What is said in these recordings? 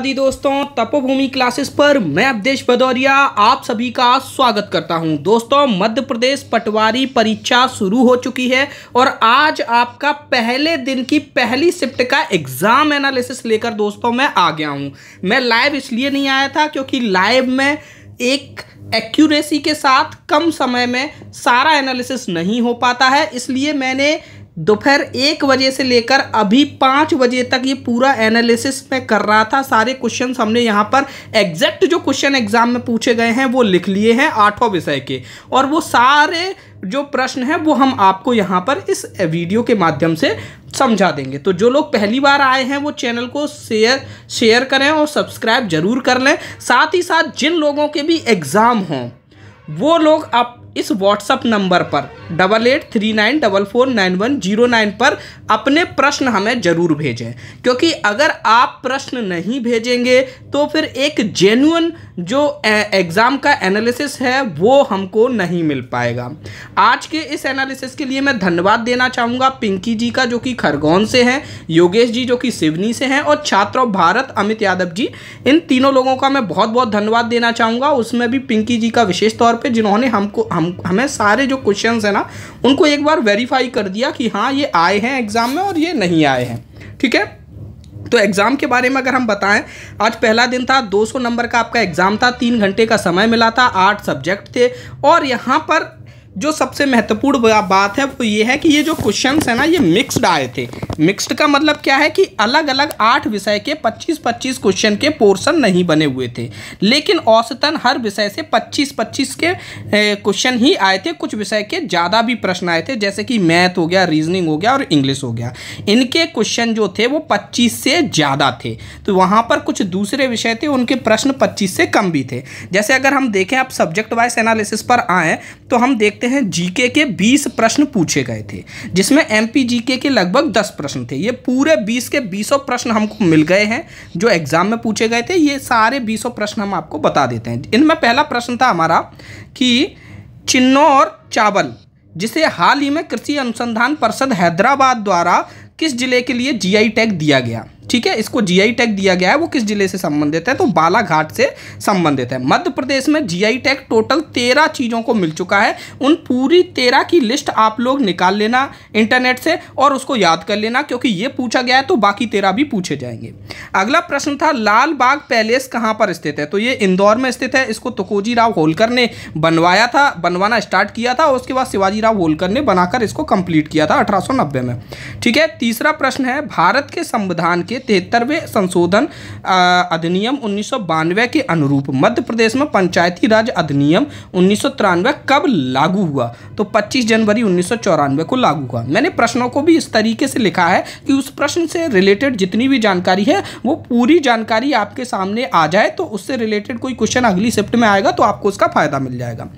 दी दोस्तों तपोभूमि क्लासेस पर मैं अवधेश भदौरिया आप सभी का स्वागत करता हूं दोस्तों मध्य प्रदेश पटवारी परीक्षा शुरू हो चुकी है और आज आपका पहले दिन की पहली शिफ्ट का एग्जाम एनालिसिस लेकर दोस्तों मैं आ गया हूं मैं लाइव इसलिए नहीं आया था क्योंकि लाइव में एक एक्यूरेसी के साथ कम समय में सारा एनालिसिस नहीं हो पाता है इसलिए मैंने दोपहर एक बजे से लेकर अभी पाँच बजे तक ये पूरा एनालिसिस मैं कर रहा था सारे क्वेश्चन हमने यहाँ पर एग्जैक्ट जो क्वेश्चन एग्जाम में पूछे गए हैं वो लिख लिए हैं आठों विषय के और वो सारे जो प्रश्न हैं वो हम आपको यहाँ पर इस वीडियो के माध्यम से समझा देंगे तो जो लोग पहली बार आए हैं वो चैनल को शेयर शेयर करें और सब्सक्राइब जरूर कर लें साथ ही साथ जिन लोगों के भी एग्ज़ाम हों वो लोग आप इस व्हाट्सअप नंबर पर double eight three nine double four nine one zero nine पर अपने प्रश्न हमें ज़रूर भेजें क्योंकि अगर आप प्रश्न नहीं भेजेंगे तो फिर एक जेन्यून जो एग्ज़ाम का एनालिसिस है वो हमको नहीं मिल पाएगा आज के इस एनालिसिस के लिए मैं धन्यवाद देना चाहूँगा पिंकी जी का जो कि खरगोन से हैं योगेश जी जो कि सिवनी से हैं और छात्र भारत अमित यादव जी इन तीनों लोगों का मैं बहुत बहुत धन्यवाद देना चाहूँगा उसमें भी पिंकी जी का विशेष तौर पर जिन्होंने हमको हम हम हमें सारे जो क्वेश्चन है ना उनको एक बार वेरीफाई कर दिया कि हाँ ये आए हैं एग्ज़ाम में और ये नहीं आए हैं ठीक है तो एग्ज़ाम के बारे में अगर हम बताएं आज पहला दिन था 200 नंबर का आपका एग्ज़ाम था तीन घंटे का समय मिला था आठ सब्जेक्ट थे और यहाँ पर जो सबसे महत्वपूर्ण बात है वो ये है कि ये जो क्वेश्चंस है ना ये मिक्स्ड आए थे मिक्स्ड का मतलब क्या है कि अलग अलग आठ विषय के 25-25 क्वेश्चन के पोर्शन नहीं बने हुए थे लेकिन औसतन हर विषय से 25-25 के क्वेश्चन ही आए थे कुछ विषय के ज़्यादा भी प्रश्न आए थे जैसे कि मैथ हो गया रीजनिंग हो गया और इंग्लिश हो गया इनके क्वेश्चन जो थे वो पच्चीस से ज़्यादा थे तो वहाँ पर कुछ दूसरे विषय थे उनके प्रश्न पच्चीस से कम भी थे जैसे अगर हम देखें आप सब्जेक्ट वाइज एनालिसिस पर आएँ तो हम देखते हैं जीके के 20 प्रश्न पूछे गए थे जिसमें एमपी जीके के लगभग 10 प्रश्न थे ये पूरे 20 के 200 प्रश्न हमको मिल गए हैं जो एग्ज़ाम में पूछे गए थे ये सारे 200 प्रश्न हम आपको बता देते हैं इनमें पहला प्रश्न था हमारा कि चिन्नौर चावल जिसे हाल ही में कृषि अनुसंधान परिषद हैदराबाद द्वारा किस जिले के लिए जी टैग दिया गया ठीक है इसको जीआई टैग दिया गया है वो किस जिले से संबंधित है तो बालाघाट से संबंधित है मध्य प्रदेश में जीआई टैग टोटल तेरह चीज़ों को मिल चुका है उन पूरी तेरह की लिस्ट आप लोग निकाल लेना इंटरनेट से और उसको याद कर लेना क्योंकि ये पूछा गया है तो बाकी तेरह भी पूछे जाएंगे अगला प्रश्न था लाल बाग पैलेस कहाँ पर स्थित है तो ये इंदौर में स्थित है इसको तुकोजी राव होलकर ने बनवाया था बनवाना स्टार्ट किया था और उसके बाद शिवाजी राव होलकर ने बनाकर इसको कंप्लीट किया था अठारह में ठीक है तीसरा प्रश्न है भारत के संविधान के लिए तिहत्तरवे संशोधन अधिनियम उन्नीस के अनुरूप मध्य प्रदेश में पंचायती राज अधिनियम उन्नीस कब लागू हुआ तो 25 जनवरी उन्नीस को लागू हुआ मैंने प्रश्नों को भी इस तरीके से लिखा है कि उस प्रश्न से रिलेटेड जितनी भी जानकारी है वो पूरी जानकारी आपके सामने आ जाए तो उससे रिलेटेड कोई क्वेश्चन अगली शिफ्ट में आएगा तो आपको उसका फायदा मिल जाएगा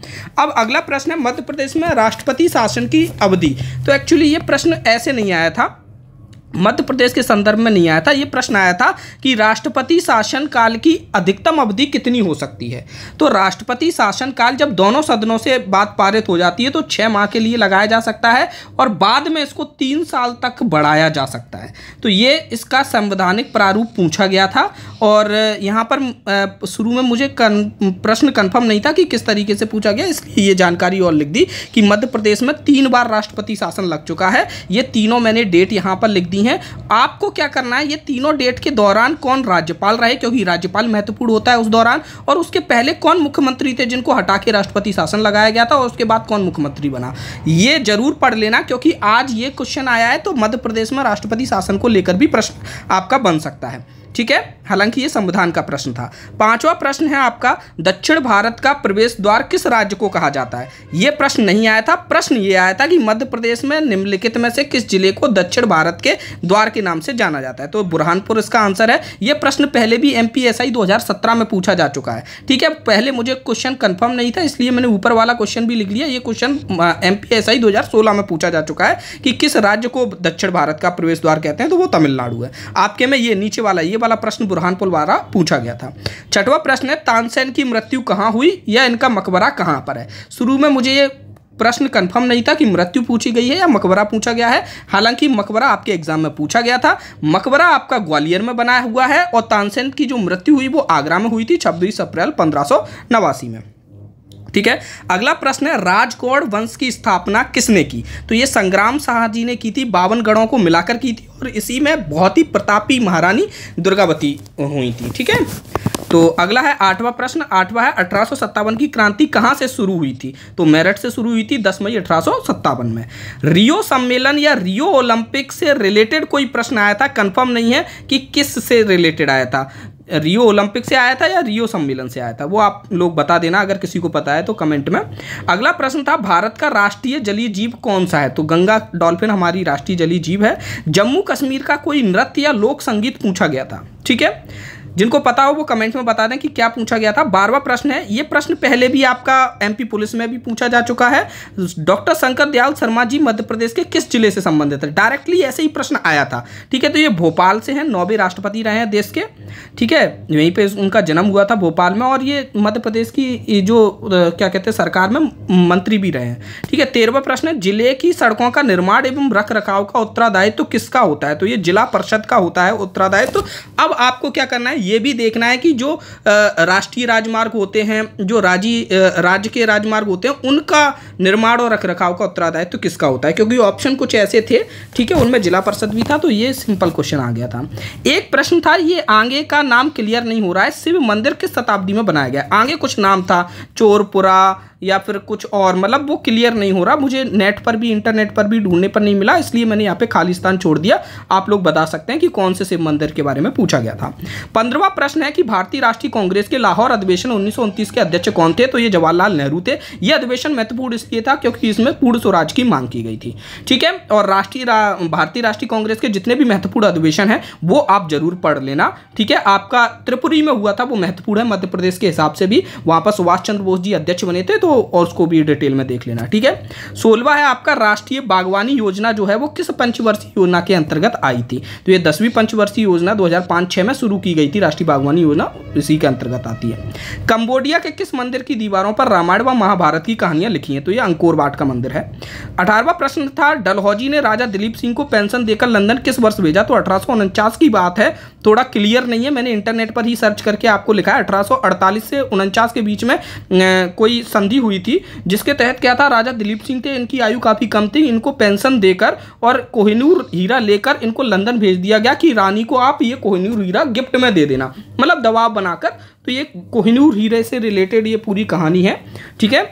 अब अगला प्रश्न है मध्य प्रदेश में राष्ट्रपति शासन की अवधि तो एक्चुअली ये प्रश्न ऐसे नहीं आया था मध्य प्रदेश के संदर्भ में नहीं आया था ये प्रश्न आया था कि राष्ट्रपति शासन काल की अधिकतम अवधि कितनी हो सकती है तो राष्ट्रपति शासन काल जब दोनों सदनों से बात पारित हो जाती है तो छः माह के लिए लगाया जा सकता है और बाद में इसको तीन साल तक बढ़ाया जा सकता है तो ये इसका संवैधानिक प्रारूप पूछा गया था और यहाँ पर शुरू में मुझे कन, प्रश्न कन्फर्म नहीं था कि किस तरीके से पूछा गया इसलिए ये जानकारी और लिख दी कि मध्य प्रदेश में तीन बार राष्ट्रपति शासन लग चुका है ये तीनों मैंने डेट यहाँ पर लिख दी दी हैं आपको क्या करना है ये तीनों डेट के दौरान कौन राज्यपाल रहे क्योंकि राज्यपाल महत्वपूर्ण होता है उस दौरान और उसके पहले कौन मुख्यमंत्री थे जिनको हटा के राष्ट्रपति शासन लगाया गया था और उसके बाद कौन मुख्यमंत्री बना ये जरूर पढ़ लेना क्योंकि आज ये क्वेश्चन आया है तो मध्य प्रदेश में राष्ट्रपति शासन को लेकर भी प्रश्न आपका बन सकता है ठीक है हालांकि ये संविधान का प्रश्न था पांचवा प्रश्न है आपका दक्षिण भारत का प्रवेश द्वार किस राज्य को कहा जाता है ये प्रश्न नहीं आया था प्रश्न ये आया था कि मध्य प्रदेश में निम्नलिखित में से किस जिले को दक्षिण भारत के द्वार के नाम से जाना जाता है तो बुरहानपुर इसका आंसर है ये प्रश्न पहले भी एम पी में पूछा जा चुका है ठीक है पहले मुझे क्वेश्चन कन्फर्म नहीं था इसलिए मैंने ऊपर वाला क्वेश्चन भी लिख लिया ये क्वेश्चन एम पी में पूछा जा चुका है कि किस राज्य को दक्षिण भारत का प्रवेश द्वार कहते हैं तो वो तमिलनाडु है आपके में ये नीचे वाला ये वाला प्रश्न बुरहानपुर द्वारा पूछा गया था छठवा प्रश्न है तानसेन की मृत्यु कहाँ हुई या इनका मकबरा कहाँ पर है शुरू में मुझे ये प्रश्न कंफर्म नहीं था कि मृत्यु पूछी गई है या मकबरा पूछा गया है हालांकि मकबरा आपके एग्जाम में पूछा गया था मकबरा आपका ग्वालियर में बनाया हुआ है और तानसेन की जो मृत्यु हुई वो आगरा में हुई थी छब्बीस अप्रैल पंद्रह में ठीक है अगला प्रश्न है राजकोड़ वंश की स्थापना किसने की तो ये संग्राम शाहजी ने की थी बावन गढ़ों को मिलाकर की थी और इसी में बहुत ही प्रतापी महारानी दुर्गावती हुई थी ठीक है तो अगला है आठवां प्रश्न आठवां है अठारह की क्रांति कहाँ से शुरू हुई थी तो मेरठ से शुरू हुई थी 10 मई अठारह में रियो सम्मेलन या रियो ओलंपिक से रिलेटेड कोई प्रश्न आया था कन्फर्म नहीं है कि किस से रिलेटेड आया था रियो ओलंपिक से आया था या रियो सम्मेलन से आया था वो आप लोग बता देना अगर किसी को पता है तो कमेंट में अगला प्रश्न था भारत का राष्ट्रीय जलीय जीव कौन सा है तो गंगा डॉल्फिन हमारी राष्ट्रीय जलीय जीव है जम्मू कश्मीर का कोई नृत्य या लोक संगीत पूछा गया था ठीक है जिनको पता हो वो कमेंट्स में बता दें कि क्या पूछा गया था बारवा प्रश्न है ये प्रश्न पहले भी आपका एमपी पुलिस में भी पूछा जा चुका है डॉक्टर शंकर दयाल शर्मा जी मध्य प्रदेश के किस जिले से संबंधित है डायरेक्टली ऐसे ही प्रश्न आया था ठीक है तो ये भोपाल से हैं नौवे राष्ट्रपति रहे हैं देश के ठीक है यहीं पर उनका जन्म हुआ था भोपाल में और ये मध्य प्रदेश की जो क्या कहते हैं सरकार में मंत्री भी रहे हैं ठीक है तेरहवा प्रश्न है जिले की सड़कों का निर्माण एवं रख रखाव का उत्तरादायित्व तो किसका होता है तो ये जिला परिषद का होता है उत्तरादायित्व अब आपको क्या करना है ये भी देखना है कि जो राष्ट्रीय राजमार्ग होते हैं जो राज्य राज्य के राजमार्ग होते हैं उनका निर्माण और रखरखाव का उत्तरादायित्व तो किसका होता है क्योंकि ऑप्शन कुछ ऐसे थे ठीक है उनमें जिला परिषद भी था तो ये सिंपल क्वेश्चन आ गया था एक प्रश्न था ये आगे का नाम क्लियर नहीं हो रहा है शिव मंदिर किस शताब्दी में बनाया गया आगे कुछ नाम था चोरपुरा या फिर कुछ और मतलब वो क्लियर नहीं हो रहा मुझे नेट पर भी इंटरनेट पर भी ढूंढने पर नहीं मिला इसलिए मैंने यहाँ पे खालिस्तान छोड़ दिया आप लोग बता सकते हैं कि कौन से शिव मंदिर के बारे में पूछा गया था पंद्रवा प्रश्न है कि भारतीय राष्ट्रीय कांग्रेस के लाहौर अधिवेशन उन्नीस के अध्यक्ष कौन थे तो ये जवाहरलाल नेहरू थे यह अधिवेशन महत्वपूर्ण इसलिए था क्योंकि इसमें पूर्ण स्वराज की मांग की गई थी ठीक है और राष्ट्रीय भारतीय राष्ट्रीय कांग्रेस के जितने भी महत्वपूर्ण अधिवेशन है वो आप जरूर पढ़ लेना ठीक है आपका त्रिपुरी में हुआ था वो महत्वपूर्ण है मध्य प्रदेश के हिसाब से भी वहाँ पर सुभाष चंद्र बोस जी अध्यक्ष बने थे तो और उसको भी डिटेल में देख लेना ठीक है सोलवा है आपका राष्ट्रीय बागवानी योजना जो है वो किस पंचवर्षीय योजना के अंतर्गत आई थी तो ये दसवीं पंचवर्षीय योजना दो हज़ार में शुरू की गई थी राष्ट्रीय बागवानी योजना इसी के अंतर्गत आती है कंबोडिया के किस मंदिर की दीवारों पर रामायण व महाभारत की कहानियां लिखी हैं तो ये अंकोरबाट का मंदिर है अठारवा प्रश्न था डलहौजी ने राजा दिलीप सिंह को पेंशन देकर लंदन किस वर्ष भेजा तो अठारह की बात है थोड़ा क्लियर नहीं है मैंने इंटरनेट पर ही सर्च करके आपको लिखा है अठारह से उनचास के बीच में कोई संधि हुई थी जिसके तहत क्या था राजा दिलीप सिंह थे इनकी आयु काफ़ी कम थी इनको पेंशन देकर और कोहिनूर हीरा लेकर इनको लंदन भेज दिया गया कि रानी को आप ये कोहिनूर हीरा गिफ्ट में दे देना मतलब दबाव बनाकर तो ये कोहिनूर हीरे से रिलेटेड ये पूरी कहानी है ठीक है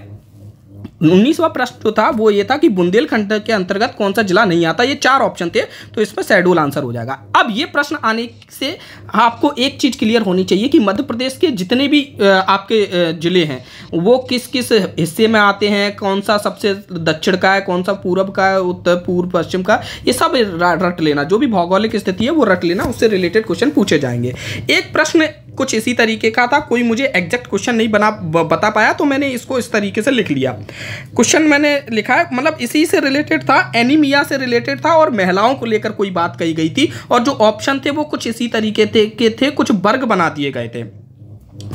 उन्नीसवा प्रश्न जो था वो ये था कि बुंदेलखंड के अंतर्गत कौन सा जिला नहीं आता ये चार ऑप्शन थे तो इसमें शेड्यूल आंसर हो जाएगा अब ये प्रश्न आने से आपको एक चीज़ क्लियर होनी चाहिए कि मध्य प्रदेश के जितने भी आपके जिले हैं वो किस किस हिस्से में आते हैं कौन सा सबसे दक्षिण का है कौन सा पूर्व का है उत्तर पूर्व पश्चिम का ये सब रट लेना जो भी भौगोलिक स्थिति है वो रट लेना उससे रिलेटेड क्वेश्चन पूछे जाएंगे एक प्रश्न कुछ इसी तरीके का था कोई मुझे एग्जैक्ट क्वेश्चन नहीं बना बता पाया तो मैंने इसको इस तरीके से लिख लिया क्वेश्चन मैंने लिखा है मतलब इसी से रिलेटेड था एनीमिया से रिलेटेड था और महिलाओं को लेकर कोई बात कही गई थी और जो ऑप्शन थे वो कुछ इसी तरीके थे के थे कुछ वर्ग बना दिए गए थे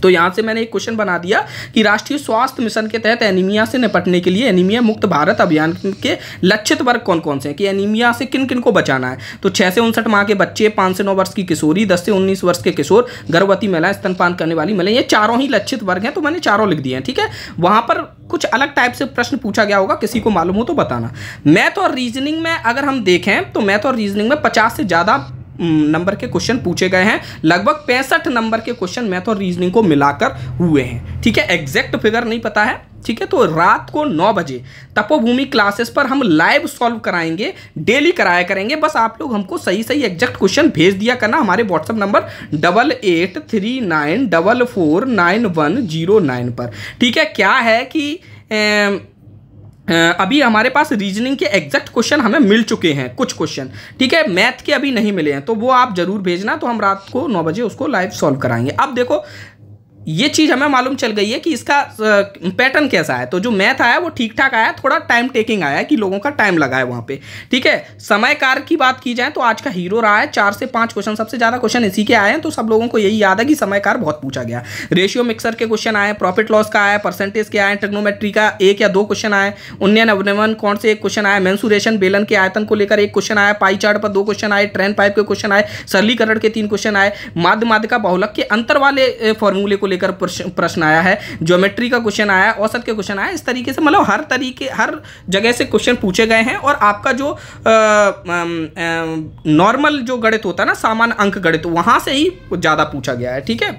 तो यहाँ से मैंने एक क्वेश्चन बना दिया कि राष्ट्रीय स्वास्थ्य मिशन के तहत एनीमिया से निपटने के लिए एनीमिया मुक्त भारत अभियान के लक्षित वर्ग कौन कौन से हैं कि एनीमिया से किन किन को बचाना है तो छः से उनसठ माह के बच्चे पाँच से नौ वर्ष की किशोरी दस से उन्नीस वर्ष के किशोर गर्भवती महिलाएं स्तनपान करने वाली महिलाएं ये चारों ही लक्षित वर्ग हैं तो मैंने चारों लिख दिए हैं ठीक है वहाँ पर कुछ अलग टाइप से प्रश्न पूछा गया होगा किसी को मालूम हो तो बताना मैथ और रीजनिंग में अगर हम देखें तो मैथ और रीजनिंग में पचास से ज़्यादा नंबर हम्म, के क्वेश्चन पूछे गए हैं लगभग पैंसठ नंबर के क्वेश्चन मैथ और रीजनिंग को मिलाकर हुए हैं ठीक है एग्जैक्ट फिगर नहीं पता है ठीक है तो रात को नौ बजे तपोभूमि क्लासेस पर हम लाइव सॉल्व कराएंगे डेली कराया करेंगे बस आप लोग हमको सही सही एग्जैक्ट क्वेश्चन भेज दिया करना हमारे WhatsApp number double eight three nine double four nine one zero nine पर ठीक है क्या है कि ए, अभी हमारे पास रीजनिंग के एग्जैक्ट क्वेश्चन हमें मिल चुके हैं कुछ क्वेश्चन ठीक है मैथ के अभी नहीं मिले हैं तो वो आप जरूर भेजना तो हम रात को नौ बजे उसको लाइव सॉल्व कराएंगे अब देखो ये चीज़ हमें मालूम चल गई है कि इसका पैटर्न कैसा है तो जो मैथ आया वो ठीक ठाक आया थोड़ा टाइम टेकिंग आया कि लोगों का टाइम लगा है वहाँ पे ठीक है समय कार की बात की जाए तो आज का हीरो रहा है चार से पाँच क्वेश्चन सबसे ज़्यादा क्वेश्चन इसी के आए हैं तो सब लोगों को यही याद है कि समय कार बहुत पूछा गया रेशियो मिक्सर के क्वेश्चन आए प्रॉफिट लॉस का आया परसेंटेज के आए टेक्नोमेट्री का एक या दो क्वेश्चन आए उन्नयन अवनवन कौन से एक क्वेश्चन आया मैंसूरेशन बेलन के आयतन को लेकर एक क्वेश्चन आया पाई चार्ट पर दो क्वेश्चन आए ट्रेन पाइप के क्वेश्चन आए सरलीकरण के तीन क्वेश्चन आए माध्य माध्य का बहुलक के अंतर वाले फॉर्मूले को लेकर प्रश्न आया है ज्योमेट्री का क्वेश्चन आया औसत के क्वेश्चन आया इस तरीके से मतलब हर तरीके हर जगह से क्वेश्चन पूछे गए हैं और आपका जो नॉर्मल जो गणित होता है ना सामान्य अंक गणित वहाँ से ही ज़्यादा पूछा गया है ठीक है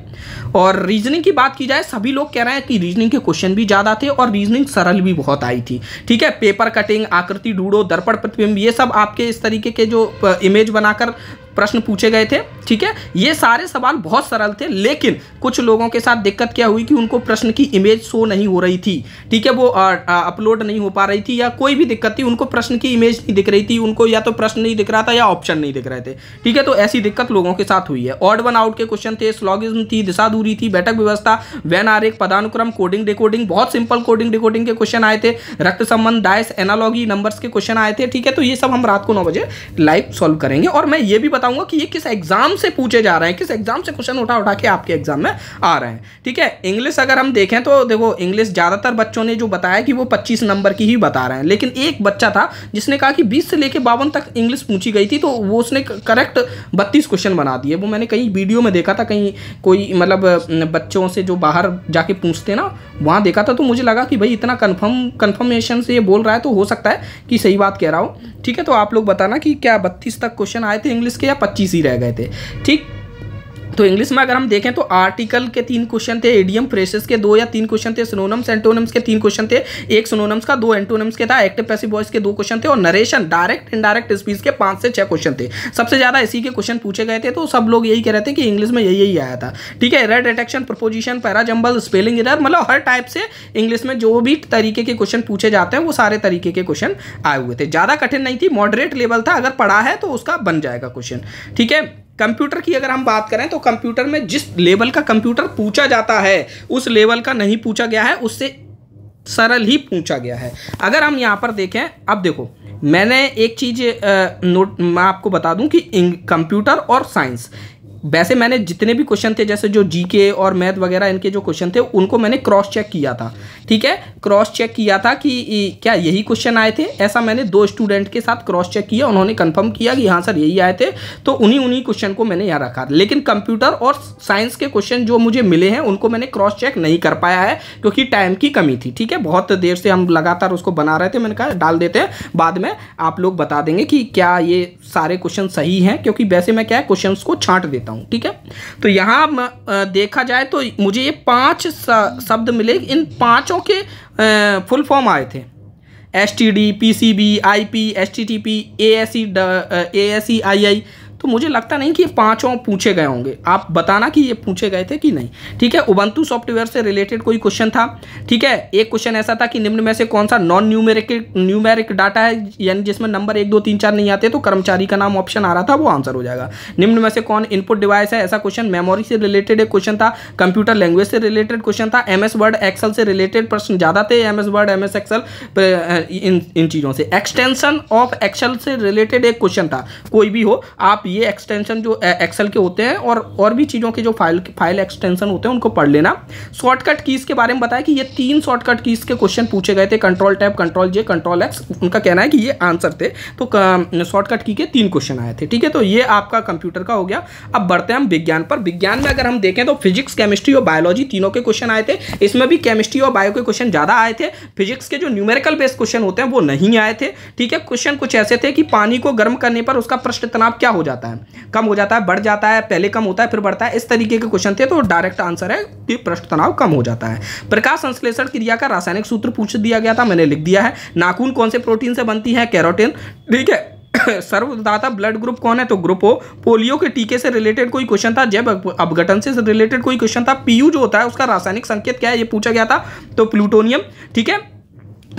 और रीजनिंग की बात की जाए सभी लोग कह रहे हैं कि रीजनिंग के क्वेश्चन भी ज़्यादा थे और रीजनिंग सरल भी बहुत आई थी ठीक है पेपर कटिंग आकृति डूडो दर्पण प्रतिबिंब ये सब आपके इस तरीके के जो इमेज बनाकर प्रश्न पूछे गए थे ठीक है ये सारे सवाल बहुत सरल थे लेकिन कुछ लोगों के साथ दिक्कत क्या हुई कि उनको प्रश्न की इमेज शो नहीं हो रही थी ठीक है वो अपलोड नहीं हो पा रही थी या कोई भी दिक्कत थी उनको प्रश्न की इमेज नहीं दिख रही थी उनको या तो प्रश्न नहीं दिख रहा था या ऑप्शन नहीं दिख रहे थे ठीक है तो ऐसी दिक्कत लोगों के साथ हुई है ऑड वन आउट के क्वेश्चन थे स्लॉगिज्म थी दिशा दूरी थी बैठक व्यवस्था वैन एक पदानुक्रम कोडिंग डिकोडिंग बहुत सिंपल कोडिंग डिकोडिंग के क्वेश्चन आए थे रक्त संबंध डायस एनालॉगी नंबर्स के क्वेश्चन आए थे ठीक है तो ये सब हम रात को नौ बजे लाइव सॉल्व करेंगे और मैं ये भी बता बताऊंगा कि ये किस एग्जाम से पूछे जा रहे हैं किस एग्जाम से क्वेश्चन उठा उठा के आपके एग्जाम में आ रहे हैं ठीक है इंग्लिश अगर हम देखें तो देखो इंग्लिश ज़्यादातर बच्चों ने जो बताया कि वो पच्चीस नंबर की ही बता रहे हैं लेकिन एक बच्चा था जिसने कहा कि बीस से लेकर बावन तक इंग्लिश पूछी गई थी तो वो उसने करेक्ट बत्तीस क्वेश्चन बना दिए वो मैंने कहीं वीडियो में देखा था कहीं कोई मतलब बच्चों से जो बाहर जाके पूछते ना वहाँ देखा था तो मुझे लगा कि भाई इतना कन्फर्म कन्फर्मेशन से ये बोल रहा है तो हो सकता है कि सही बात कह रहा हो ठीक है तो आप लोग बताना कि क्या बत्तीस तक क्वेश्चन आए थे इंग्लिश के या पच्चीस ही रह गए थे ठीक तो इंग्लिश में अगर हम देखें तो आर्टिकल के तीन क्वेश्चन थे एडियम फ्रेसेस के दो या तीन क्वेश्चन थे सोनोनम्स एंटोनम्स के तीन क्वेश्चन थे एक सोनोनम्स का दो एंटोनम्स के था एक्टिव पैसिव वॉइस के दो क्वेश्चन थे और नरेशन डायरेक्ट इनडायरेक्ट स्पीच के पांच से छह क्वेश्चन थे सबसे ज्यादा इसी के क्वेश्चन पूछे गए थे तो सब लोग यही कह रहे थे कि इंग्लिश में यही यही आया था ठीक है रेड एटेक्शन प्रपोजिशन पैराजम्बल स्पेलिंग इधर मतलब हर टाइप से इंग्लिश में जो भी तरीके के क्वेश्चन पूछे जाते हैं वो सारे तरीके के क्वेश्चन आए हुए थे ज्यादा कठिन नहीं थी मॉडरेट लेवल था अगर पढ़ा है तो उसका बन जाएगा क्वेश्चन ठीक है कंप्यूटर की अगर हम बात करें तो कंप्यूटर में जिस लेवल का कंप्यूटर पूछा जाता है उस लेवल का नहीं पूछा गया है उससे सरल ही पूछा गया है अगर हम यहाँ पर देखें अब देखो मैंने एक चीज़ नोट मैं आपको बता दूं कि कंप्यूटर और साइंस वैसे मैंने जितने भी क्वेश्चन थे जैसे जो जीके और मैथ वगैरह इनके जो क्वेश्चन थे उनको मैंने क्रॉस चेक किया था ठीक है क्रॉस चेक किया था कि क्या यही क्वेश्चन आए थे ऐसा मैंने दो स्टूडेंट के साथ क्रॉस चेक किया उन्होंने कंफर्म किया कि हाँ सर यही आए थे तो उन्हीं उन्हीं क्वेश्चन को मैंने यहाँ रखा लेकिन कंप्यूटर और साइंस के क्वेश्चन जो मुझे मिले हैं उनको मैंने क्रॉस चेक नहीं कर पाया है क्योंकि टाइम की कमी थी ठीक है बहुत देर से हम लगातार उसको बना रहे थे मैंने कहा डाल देते हैं बाद में आप लोग बता देंगे कि क्या ये सारे क्वेश्चन सही हैं क्योंकि वैसे मैं क्या है क्वेश्चन को छाँट देता हूँ हूँ ठीक है तो यहाँ देखा जाए तो मुझे ये पांच शब्द मिले इन पांचों के फुल फॉर्म आए थे S T D P C B I P S T T P A S C A S C I I तो मुझे लगता नहीं कि ये पाँचों पूछे गए होंगे आप बताना कि ये पूछे गए थे कि नहीं ठीक है उबंतु सॉफ्टवेयर से रिलेटेड कोई क्वेश्चन था ठीक है एक क्वेश्चन ऐसा था कि निम्न में से कौन सा नॉन न्यूमेरिक न्यूमेरिक डाटा है यानी जिसमें नंबर एक दो तीन चार नहीं आते तो कर्मचारी का नाम ऑप्शन आ रहा था वो आंसर हो जाएगा निम्न में से कौन इनपुट डिवाइस है ऐसा क्वेश्चन मेमोरी से रिलेटेड एक क्वेश्चन था कंप्यूटर लैंग्वेज से रिलेटेड क्वेश्चन था एम वर्ड एक्सल से रिलेटेड प्रश्न ज़्यादा थे एम वर्ड एम एक्सल इन इन चीज़ों से एक्सटेंशन ऑफ एक्सल से रिलेटेड एक क्वेश्चन था कोई भी हो आप ये एक्सटेंशन जो एक्सेल के होते हैं और और भी चीज़ों के जो फाइल फाइल एक्सटेंशन होते हैं उनको पढ़ लेना शॉर्टकट कीज़ के बारे में बताया कि ये तीन शॉर्टकट कीज़ के क्वेश्चन पूछे गए थे control tab control J control X उनका कहना है कि ये आंसर थे तो शॉर्टकट की के तीन क्वेश्चन आए थे ठीक है तो ये आपका कंप्यूटर का हो गया अब बढ़ते हैं हम विज्ञान पर विज्ञान में अगर हम देखें तो फिजिक्स केमिस्ट्री और बायोलॉजी तीनों के क्वेश्चन आए थे इसमें भी केमिस्ट्री और बायो के क्वेश्चन ज़्यादा आए थे फिजिक्स के जो न्यूमेरिकल बेस्ड क्वेश्चन होते हैं वो नहीं आए थे ठीक है क्वेश्चन कुछ ऐसे थे कि पानी को गर्म करने पर उसका पृष्ठ तनाव क्या हो जाता है जाता है कम हो जाता है बढ़ जाता है पहले कम होता है फिर बढ़ता है इस तरीके के क्वेश्चन थे तो डायरेक्ट आंसर है कि पृष्ठ तनाव कम हो जाता है प्रकाश संश्लेषण क्रिया का रासायनिक सूत्र पूछ दिया गया था मैंने लिख दिया है नाखून कौन से प्रोटीन से बनती है कैरोटीन ठीक है सर्वदाता ब्लड ग्रुप कौन है तो ग्रुप हो पोलियो के टीके से रिलेटेड कोई क्वेश्चन था जब अपघटन से रिलेटेड कोई क्वेश्चन था पीयू जो होता है उसका रासायनिक संकेत क्या है ये पूछा गया था तो प्लूटोनियम ठीक है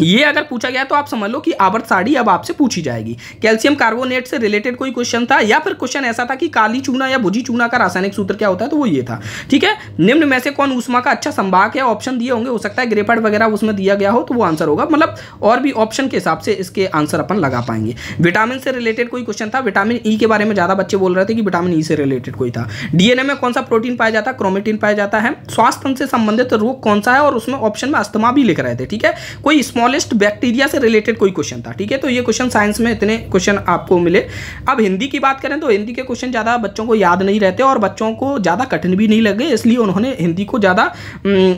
ये अगर पूछा गया तो आप समझ लो कि आवर्त साड़ी अब आपसे पूछी जाएगी कैल्शियम कार्बोनेट से रिलेटेड कोई क्वेश्चन था या फिर क्वेश्चन ऐसा था कि काली चूना या भुजी चूना का रासायनिक सूत्र क्या होता है तो वो ये था ठीक है निम्न में से कौन उष्मा का अच्छा संभाग है ऑप्शन दिए होंगे हो सकता है ग्रेफाइड वगैरह उसमें दिया गया हो तो वो आंसर होगा मतलब और भी ऑप्शन के हिसाब से इसके आंसर अपन लगा पाएंगे विटामिन से रिलेटेड कोई क्वेश्चन था विटामिन ई के बारे में ज़्यादा बच्चे बोल रहे थे कि विटामिन ई से रिलेटेड कोई था डीएनए में कौन सा प्रोटीन पाया जाता है क्रोमेटीन पाया जाता है स्वास्थ्य से संबंधित रोग कौन सा है और उसमें ऑप्शन में अस्थमा भी लिख रहे थे ठीक है कोई स्मॉल स्मॉलेस्ट बैक्टीरिया से रिलेटेड कोई क्वेश्चन था ठीक है तो ये क्वेश्चन साइंस में इतने क्वेश्चन आपको मिले अब हिंदी की बात करें तो हिंदी के क्वेश्चन ज़्यादा बच्चों को याद नहीं रहते और बच्चों को ज़्यादा कठिन भी नहीं लगे इसलिए उन्होंने हिंदी को ज़्यादा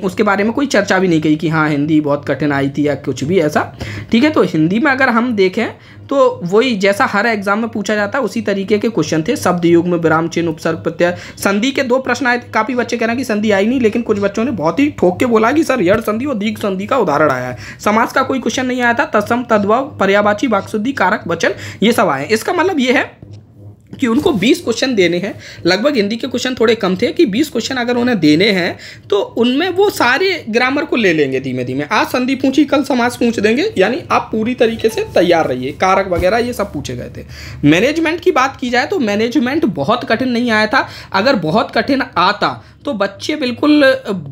उसके बारे में कोई चर्चा भी नहीं की कि हाँ हिंदी बहुत कठिन आई थी या कुछ भी ऐसा ठीक है तो हिंदी में अगर हम देखें तो वही जैसा हर एग्जाम में पूछा जाता है उसी तरीके के क्वेश्चन थे शब्द युग में विराम चिन्ह उपसर्ग प्रत्यय संधि के दो प्रश्न आए काफ़ी बच्चे कह रहे हैं कि संधि आई नहीं लेकिन कुछ बच्चों ने बहुत ही ठोक के बोला कि सर यड़ संधि और दीर्घ संधि का उदाहरण आया है समाज का कोई क्वेश्चन नहीं आया था तत्सम तद्भव पर्यावाची वाक्शुद्धि कारक वचन ये सब आए इसका मतलब ये है कि उनको 20 क्वेश्चन देने हैं लगभग हिंदी के क्वेश्चन थोड़े कम थे कि 20 क्वेश्चन अगर उन्हें देने हैं तो उनमें वो सारे ग्रामर को ले लेंगे धीमे धीमे आज संधि पूछी कल समाज पूछ देंगे यानी आप पूरी तरीके से तैयार रहिए कारक वगैरह ये सब पूछे गए थे मैनेजमेंट की बात की जाए तो मैनेजमेंट बहुत कठिन नहीं आया था अगर बहुत कठिन आता तो बच्चे बिल्कुल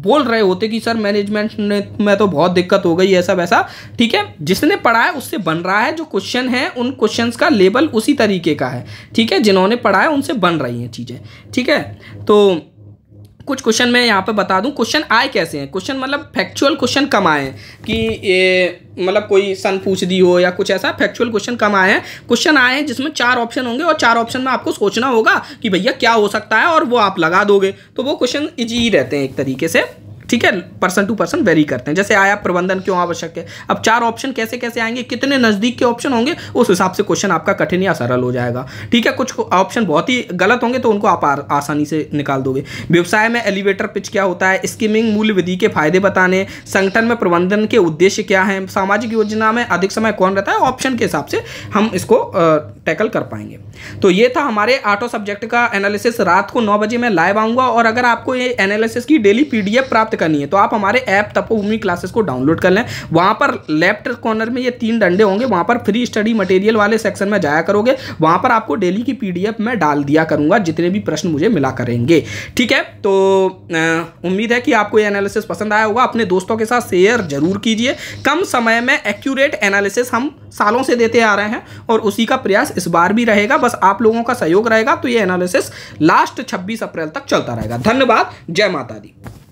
बोल रहे होते कि सर मैनेजमेंट में तो बहुत दिक्कत हो गई ऐसा वैसा ठीक है जिसने पढ़ा है उससे बन रहा है जो क्वेश्चन है उन क्वेश्चन का लेवल उसी तरीके का है ठीक है जिन जिन्होंने पढ़ा है उनसे बन रही हैं चीज़ें ठीक है तो कुछ क्वेश्चन मैं यहाँ पे बता दूँ क्वेश्चन आए कैसे हैं क्वेश्चन मतलब फैक्चुअल क्वेश्चन कम आए हैं कि ये मतलब कोई सन पूछ दी हो या कुछ ऐसा फैक्चुअल क्वेश्चन कम आए हैं क्वेश्चन आए हैं जिसमें चार ऑप्शन होंगे और चार ऑप्शन में आपको सोचना होगा कि भैया क्या हो सकता है और वो आप लगा दोगे तो वो क्वेश्चन इजी ही रहते हैं एक तरीके से ठीक है पर्सन टू पर्सन वेरी करते हैं जैसे आया प्रबंधन क्यों आवश्यक है अब चार ऑप्शन कैसे कैसे आएंगे कितने नज़दीक के ऑप्शन होंगे उस हिसाब से क्वेश्चन आपका कठिन या सरल हो जाएगा ठीक है कुछ ऑप्शन बहुत ही गलत होंगे तो उनको आप आसानी से निकाल दोगे व्यवसाय में एलिवेटर पिच क्या होता है स्कीमिंग मूल्य विधि के फायदे बताने संगठन में प्रबंधन के उद्देश्य क्या है सामाजिक योजना में अधिक समय कौन रहता है ऑप्शन के हिसाब से हम इसको टैकल कर पाएंगे तो ये था हमारे आटो सब्जेक्ट का एनालिसिस रात को नौ बजे मैं लाइव आऊँगा और अगर आपको ये एनालिसिस की डेली पीडीएफ प्राप्त करनी है तो आप हमारे ऐप तपोभूमि क्लासेस को डाउनलोड कर लें वहाँ पर लेफ्ट कॉर्नर में ये तीन डंडे होंगे वहाँ पर फ्री स्टडी मटेरियल वाले सेक्शन में जाया करोगे वहाँ पर आपको डेली की पीडीएफ मैं डाल दिया करूँगा जितने भी प्रश्न मुझे मिला करेंगे ठीक है तो उम्मीद है कि आपको ये एनालिसिस पसंद आया होगा अपने दोस्तों के साथ शेयर जरूर कीजिए कम समय में एक्यूरेट एनालिसिस हम सालों से देते आ रहे हैं और उसी का प्रयास इस बार भी रहेगा बस आप लोगों का सहयोग रहेगा तो ये एनालिसिस लास्ट 26 अप्रैल तक चलता रहेगा धन्यवाद जय माता दी